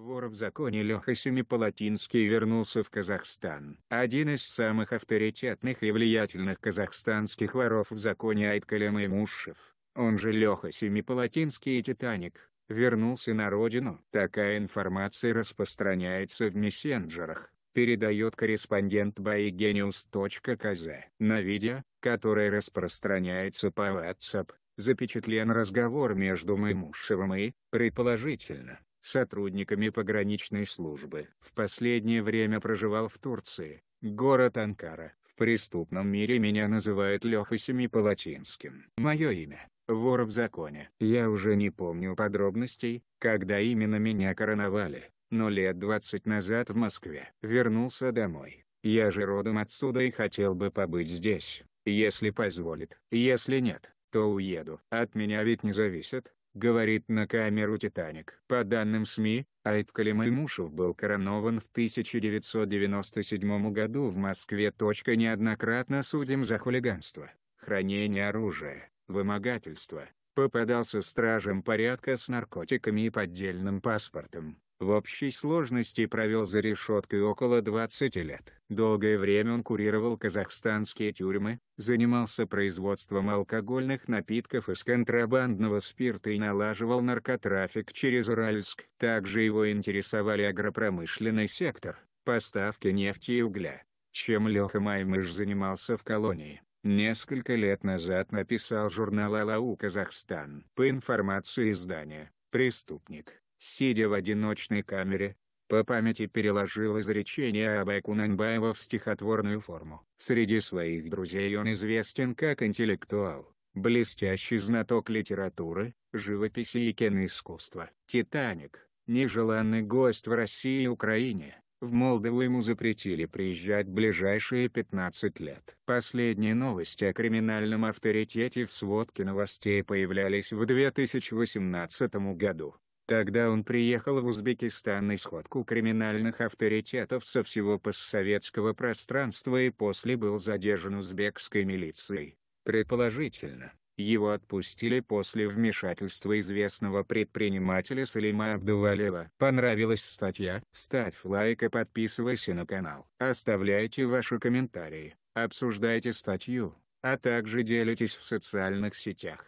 Вор в законе Леха Семипалатинский вернулся в Казахстан. Один из самых авторитетных и влиятельных казахстанских воров в законе Айткалем Имушев, он же Леха Семипалатинский и Титаник, вернулся на родину. Такая информация распространяется в мессенджерах, передает корреспондент boygenius.kz. На видео, которое распространяется по WhatsApp, запечатлен разговор между Маймушевым и, предположительно, сотрудниками пограничной службы. В последнее время проживал в Турции, город Анкара. В преступном мире меня называют Леха Семипалатинским. Мое имя – вор в законе. Я уже не помню подробностей, когда именно меня короновали, но лет 20 назад в Москве. Вернулся домой. Я же родом отсюда и хотел бы побыть здесь, если позволит. Если нет, то уеду. От меня ведь не зависит, говорит на камеру «Титаник». По данным СМИ, Айт Калимаймушев был коронован в 1997 году в Москве. Неоднократно судим за хулиганство, хранение оружия, вымогательство, попадался стражем порядка с наркотиками и поддельным паспортом. В общей сложности провел за решеткой около 20 лет. Долгое время он курировал казахстанские тюрьмы, занимался производством алкогольных напитков из контрабандного спирта и налаживал наркотрафик через Уральск. Также его интересовали агропромышленный сектор, поставки нефти и угля. Чем Леха Маймыш занимался в колонии. Несколько лет назад написал журнал «Алау Казахстан». По информации издания, преступник сидя в одиночной камере, по памяти переложил изречение Абайкунанбаева в стихотворную форму. Среди своих друзей он известен как интеллектуал, блестящий знаток литературы, живописи и киноискусства. «Титаник» — нежеланный гость в России и Украине. В Молдову ему запретили приезжать ближайшие 15 лет. Последние новости о криминальном авторитете в сводке новостей появлялись в 2018 году. Тогда он приехал в Узбекистан на сходку криминальных авторитетов со всего постсоветского пространства и после был задержан узбекской милицией. Предположительно, его отпустили после вмешательства известного предпринимателя Салима Абдувалева. Понравилась статья? Ставь лайк и подписывайся на канал. Оставляйте ваши комментарии, обсуждайте статью, а также делитесь в социальных сетях.